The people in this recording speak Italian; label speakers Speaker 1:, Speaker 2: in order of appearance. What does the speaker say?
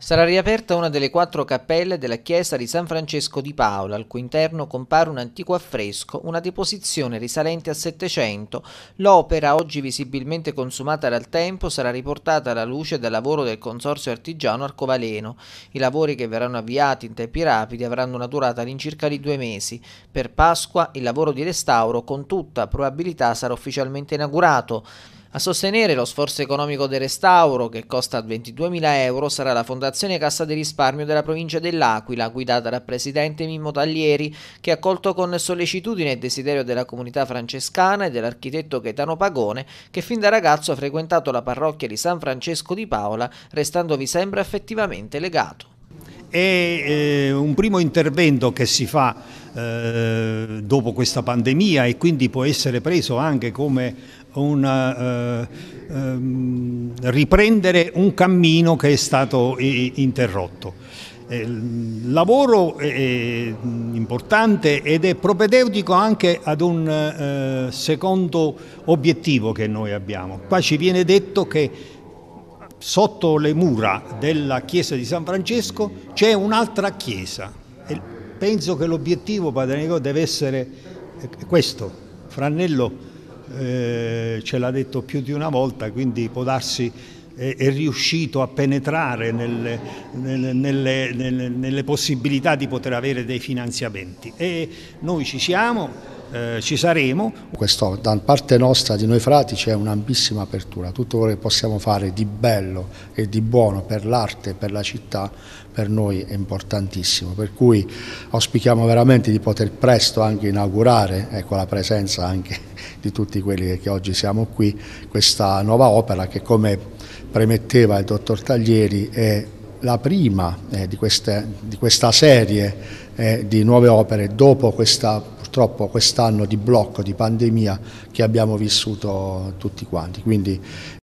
Speaker 1: Sarà riaperta una delle quattro cappelle della chiesa di San Francesco di Paola, al cui interno compare un antico affresco, una deposizione risalente al Settecento. L'opera, oggi visibilmente consumata dal tempo, sarà riportata alla luce dal lavoro del Consorzio Artigiano Arcovaleno. I lavori che verranno avviati in tempi rapidi avranno una durata all'incirca di due mesi. Per Pasqua il lavoro di restauro con tutta probabilità sarà ufficialmente inaugurato. A sostenere lo sforzo economico del restauro, che costa 22.000 euro, sarà la Fondazione Cassa di Risparmio della provincia dell'Aquila, guidata dal presidente Mimmo Taglieri, che ha accolto con sollecitudine il desiderio della comunità francescana e dell'architetto Gaetano Pagone, che fin da ragazzo ha frequentato la parrocchia di San Francesco di Paola, restandovi sempre affettivamente legato
Speaker 2: è eh, un primo intervento che si fa eh, dopo questa pandemia e quindi può essere preso anche come un eh, ehm, riprendere un cammino che è stato interrotto. Il lavoro è importante ed è propedeutico anche ad un secondo obiettivo che noi abbiamo. Qua ci viene detto che sotto le mura della chiesa di San Francesco c'è un'altra chiesa. E penso che l'obiettivo, Padre Nico, deve essere eh, questo. Franello eh, ce l'ha detto più di una volta, quindi può darsi è, è riuscito a penetrare nelle, nelle, nelle, nelle, possibilità di poter avere dei finanziamenti. E noi ci siamo, eh, ci saremo.
Speaker 3: Questo, da parte nostra, di noi frati, c'è un'ampissima apertura. Tutto quello che possiamo fare di bello e di buono per l'arte, e per la città, per noi è importantissimo. Per cui auspichiamo veramente di poter presto anche inaugurare, ecco la presenza anche di tutti quelli che oggi siamo qui, questa nuova opera che come premetteva il dottor Taglieri è la prima eh, di, queste, di, questa serie eh, di nuove opere dopo questa purtroppo quest'anno di blocco, di pandemia che abbiamo vissuto tutti quanti. Quindi